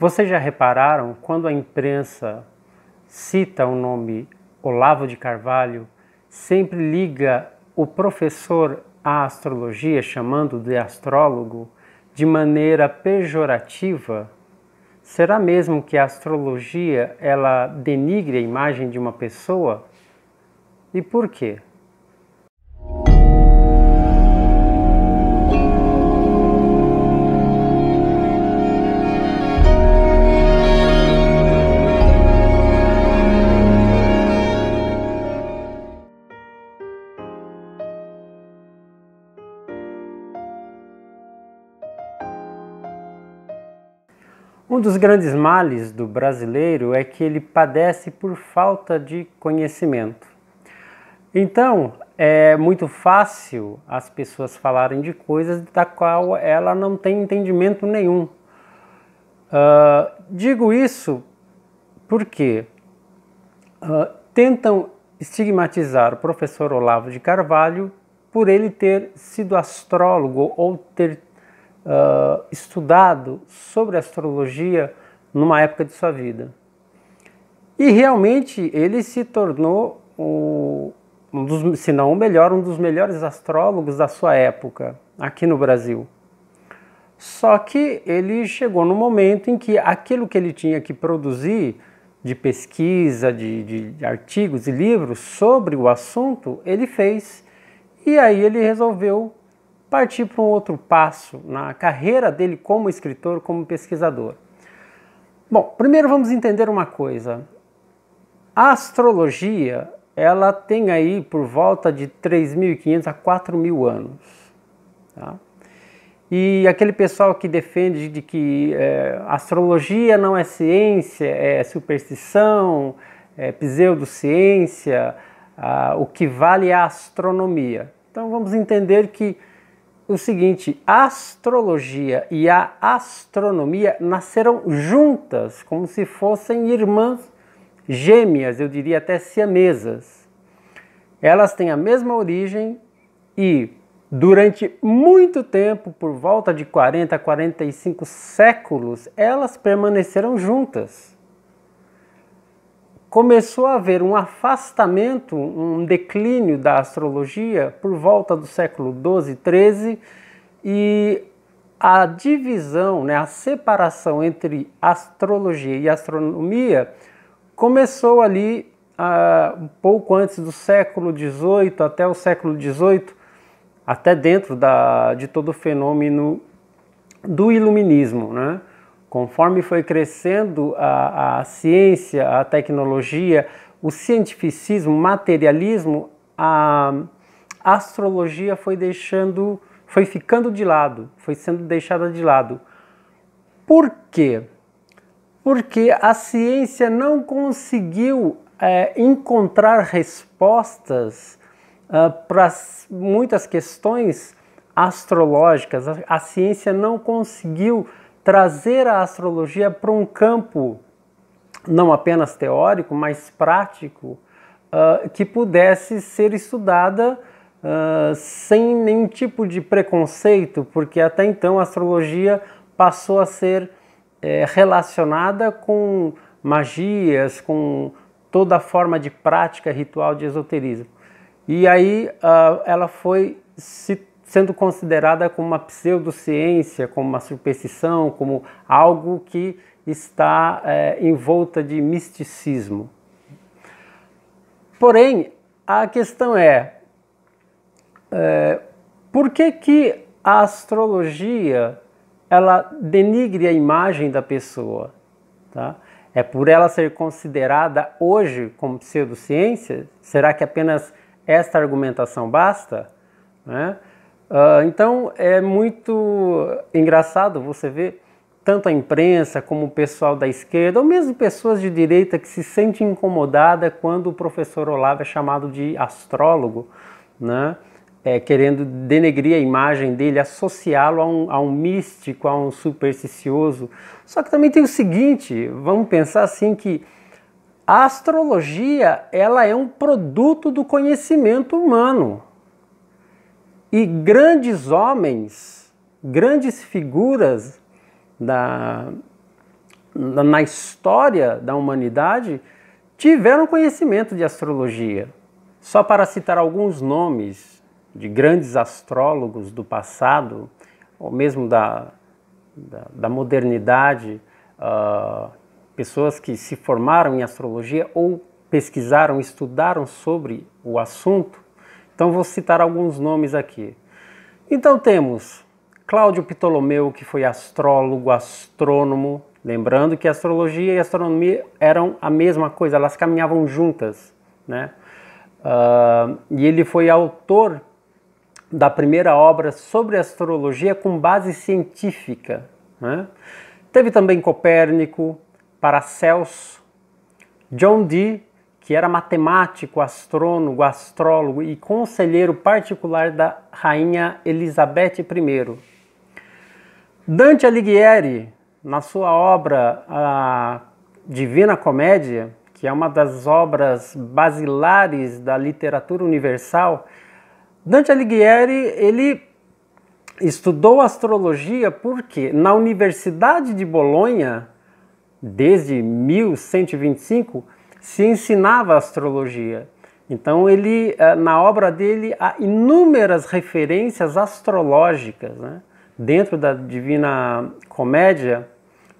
Vocês já repararam quando a imprensa cita o nome Olavo de Carvalho, sempre liga o professor à astrologia, chamando de astrólogo, de maneira pejorativa? Será mesmo que a astrologia ela denigre a imagem de uma pessoa? E por quê? Um dos grandes males do brasileiro é que ele padece por falta de conhecimento. Então, é muito fácil as pessoas falarem de coisas da qual ela não tem entendimento nenhum. Uh, digo isso porque uh, ah, tentam estigmatizar o professor Olavo de Carvalho por ele ter sido astrólogo ou ter uh, estudado sobre astrologia numa época de sua vida. E realmente ele se tornou, o, um dos, se não o melhor, um dos melhores astrólogos da sua época aqui no Brasil. Só que ele chegou no momento em que aquilo que ele tinha que produzir de pesquisa, de, de artigos e livros sobre o assunto, ele fez. E aí ele resolveu partir para um outro passo na carreira dele como escritor, como pesquisador. Bom, primeiro vamos entender uma coisa. A astrologia, ela tem aí por volta de 3.500 a 4.000 anos. Tá? E aquele pessoal que defende de que é, astrologia não é ciência, é superstição, é pseudociência, ah, o que vale é a astronomia. Então vamos entender que o seguinte: a astrologia e a astronomia nasceram juntas, como se fossem irmãs gêmeas, eu diria até siamesas. Elas têm a mesma origem e durante muito tempo, por volta de 40, 45 séculos, elas permaneceram juntas começou a haver um afastamento, um declínio da astrologia por volta do século 12, 13, e a divisão, né, a separação entre astrologia e astronomia começou ali uh, um pouco antes do século 18, até o século 18, até dentro da, de todo o fenômeno do iluminismo, né? Conforme foi crescendo a, a ciência, a tecnologia, o cientificismo, o materialismo, a astrologia foi deixando, foi ficando de lado, foi sendo deixada de lado. Por quê? Porque a ciência não conseguiu é, encontrar respostas uh, para muitas questões astrológicas. A, a ciência não conseguiu trazer a astrologia para um campo não apenas teórico, mas prático, uh, que pudesse ser estudada uh, sem nenhum tipo de preconceito, porque até então a astrologia passou a ser é, relacionada com magias, com toda forma de prática ritual de esoterismo. E aí uh, ela foi se sendo considerada como uma pseudociência, como uma superstição, como algo que está é, envolta de misticismo. Porém, a questão é, é por que, que a astrologia ela denigre a imagem da pessoa? Tá? É por ela ser considerada hoje como pseudociência? Será que apenas esta argumentação basta? Né? Ah, então é muito engraçado você ver tanto a imprensa como o pessoal da esquerda, ou mesmo pessoas de direita que se sentem incomodada quando o professor Olavo é chamado de astrólogo, né? É, querendo denegrir a imagem dele, associá-lo a, um, a um místico, a um supersticioso. Só que também tem o seguinte, vamos pensar assim que a astrologia ela é um produto do conhecimento humano. E grandes homens, grandes figuras da, na história da humanidade tiveram conhecimento de astrologia. Só para citar alguns nomes de grandes astrólogos do passado, ou mesmo da, da, da modernidade, uh, pessoas que se formaram em astrologia ou pesquisaram, estudaram sobre o assunto, então vou citar alguns nomes aqui. Então temos Cláudio Ptolomeu, que foi astrólogo, astrônomo, lembrando que astrologia e astronomia eram a mesma coisa, elas caminhavam juntas, né? Uh, e ele foi autor da primeira obra sobre astrologia com base científica. Né? Teve também Copérnico, Paracelso, John Dee que era matemático, astrônomo, astrólogo e conselheiro particular da rainha Elizabeth I. Dante Alighieri, na sua obra A Divina Comédia, que é uma das obras basilares da literatura universal, Dante Alighieri, ele estudou astrologia porque na Universidade de Bolonha, desde 1125, se ensinava astrologia. Então ele eh, na obra dele há inúmeras referências astrológicas, né? Dentro da Divina Comédia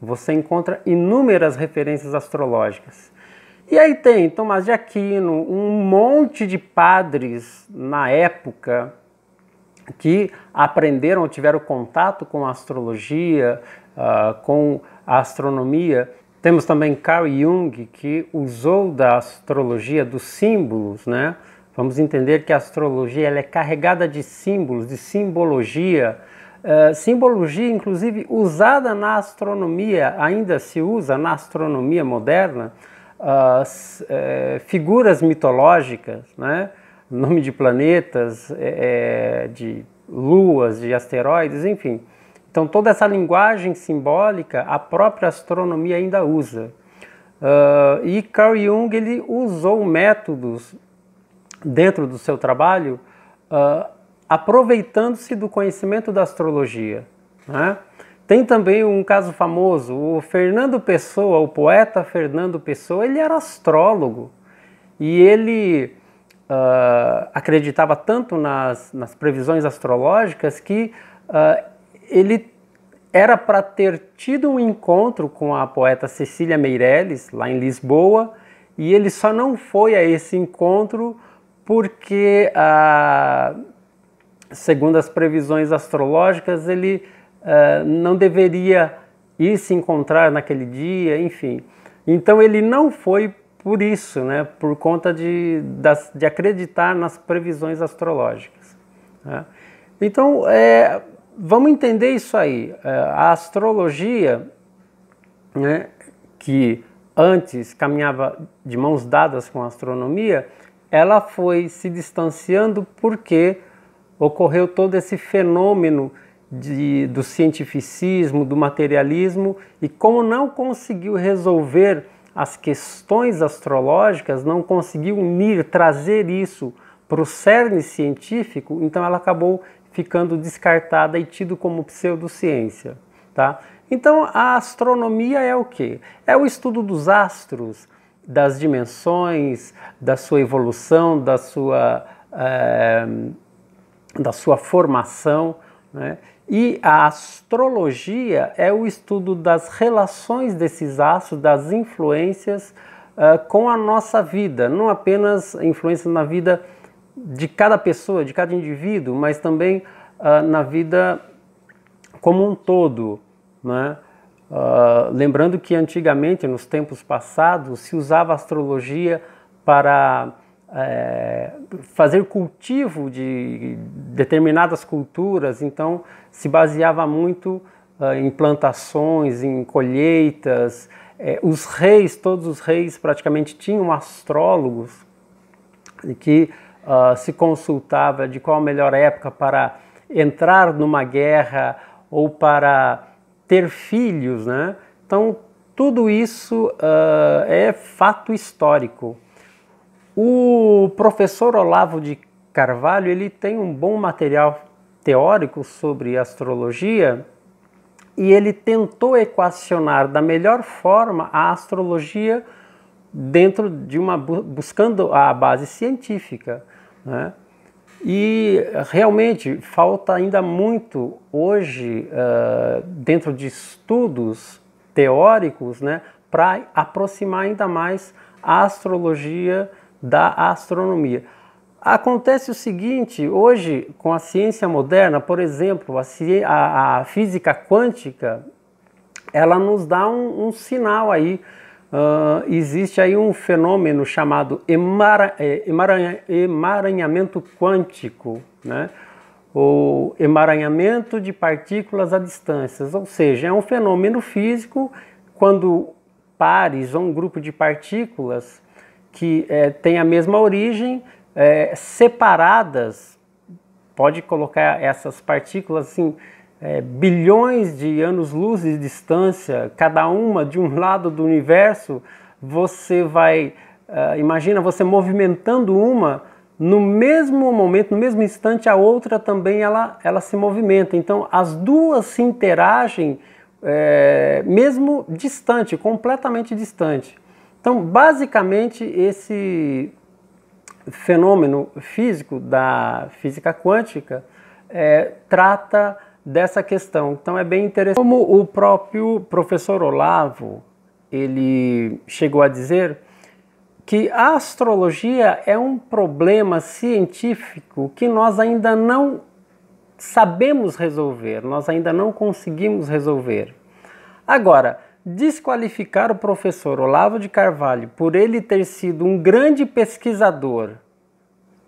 você encontra inúmeras referências astrológicas. E aí tem Tomás de Aquino, um monte de padres na época que aprenderam, ou tiveram contato com a astrologia, ah, com a astronomia temos também Carl Jung, que usou da astrologia dos símbolos, né? Vamos entender que a astrologia ela é carregada de símbolos, de simbologia. Eh, simbologia, inclusive, usada na astronomia, ainda se usa na astronomia moderna, as é, figuras mitológicas, né? nome de planetas, é, de luas, de asteroides, enfim. Então, toda essa linguagem simbólica a própria astronomia ainda usa. Uh, e Carl Jung ele usou métodos dentro do seu trabalho uh, aproveitando-se do conhecimento da astrologia. Né? Tem também um caso famoso, o Fernando Pessoa, o poeta Fernando Pessoa, ele era astrólogo e ele uh, acreditava tanto nas, nas previsões astrológicas que uh, ele era para ter tido um encontro com a poeta Cecília Meirelles, lá em Lisboa, e ele só não foi a esse encontro porque, ah, segundo as previsões astrológicas, ele ah, não deveria ir se encontrar naquele dia, enfim. Então ele não foi por isso, né, por conta de, das, de acreditar nas previsões astrológicas. Né? Então, é, vamos entender isso aí. É, a astrologia, né, que antes caminhava de mãos dadas com a astronomia, ela foi se distanciando porque ocorreu todo esse fenômeno de, do cientificismo, do materialismo, e como não conseguiu resolver as questões astrológicas, não conseguiu unir, trazer isso para o cerne científico, então ela acabou ficando descartada e tido como pseudociência. Tá? Então, a astronomia é o que? É o estudo dos astros, das dimensões, da sua evolução, da sua, é, da sua formação. Né? E a astrologia é o estudo das relações desses astros, das influências uh, com a nossa vida, não apenas influências na vida de cada pessoa, de cada indivíduo, mas também uh, na vida como um todo. Né? Uh, lembrando que antigamente, nos tempos passados, se usava astrologia para é, fazer cultivo de determinadas culturas, então se baseava muito uh, em plantações, em colheitas. É, os reis, todos os reis praticamente tinham astrólogos que uh, se consultava de qual a melhor época para entrar numa guerra ou para ter filhos, né? Então, tudo isso uh, é fato histórico. O professor Olavo de Carvalho ele tem um bom material teórico sobre astrologia e ele tentou equacionar da melhor forma a astrologia dentro de uma buscando a base científica, né? E realmente falta ainda muito hoje uh, dentro de estudos teóricos, né, para aproximar ainda mais a astrologia da astronomia. Acontece o seguinte, hoje com a ciência moderna, por exemplo, a, a, a física quântica, ela nos dá um, um sinal aí Uh, existe aí um fenômeno chamado emara, é, emaranha, emaranhamento quântico, né? ou emaranhamento de partículas a distâncias, ou seja, é um fenômeno físico quando pares ou um grupo de partículas que é, tem a mesma origem, é, separadas, pode colocar essas partículas assim, é, bilhões de anos-luz de distância, cada uma de um lado do universo, você vai. Uh, imagina você movimentando uma, no mesmo momento, no mesmo instante, a outra também ela, ela se movimenta. Então as duas se interagem, é, mesmo distante, completamente distante. Então, basicamente, esse fenômeno físico da física quântica é, trata dessa questão. Então é bem interessante. Como o próprio professor Olavo ele chegou a dizer que a astrologia é um problema científico que nós ainda não sabemos resolver, nós ainda não conseguimos resolver. Agora, desqualificar o professor Olavo de Carvalho por ele ter sido um grande pesquisador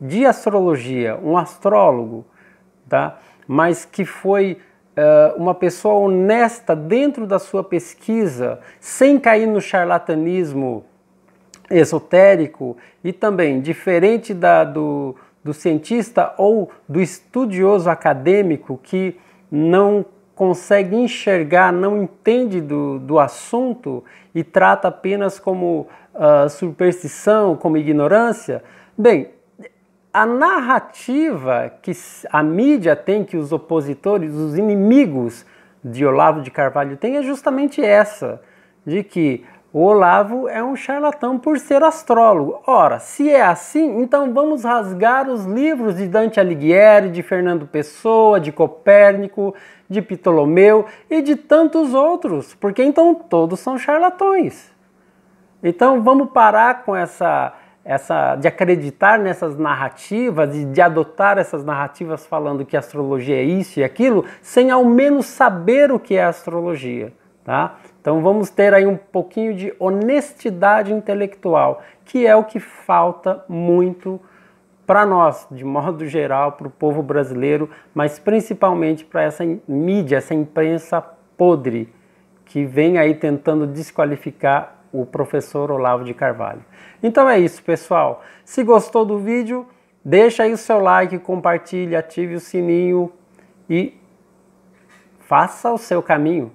de astrologia, um astrólogo, tá? mas que foi uh, uma pessoa honesta dentro da sua pesquisa, sem cair no charlatanismo esotérico e também diferente da, do, do cientista ou do estudioso acadêmico que não consegue enxergar, não entende do, do assunto e trata apenas como uh, superstição, como ignorância, bem, a narrativa que a mídia tem, que os opositores, os inimigos de Olavo de Carvalho têm, é justamente essa: de que o Olavo é um charlatão por ser astrólogo. Ora, se é assim, então vamos rasgar os livros de Dante Alighieri, de Fernando Pessoa, de Copérnico, de Ptolomeu e de tantos outros, porque então todos são charlatões. Então vamos parar com essa essa, de acreditar nessas narrativas e de adotar essas narrativas falando que astrologia é isso e aquilo, sem ao menos saber o que é astrologia. Tá? Então vamos ter aí um pouquinho de honestidade intelectual, que é o que falta muito para nós, de modo geral, para o povo brasileiro, mas principalmente para essa mídia, essa imprensa podre que vem aí tentando desqualificar o professor Olavo de Carvalho. Então é isso, pessoal. Se gostou do vídeo, deixa aí o seu like, compartilhe, ative o sininho e faça o seu caminho.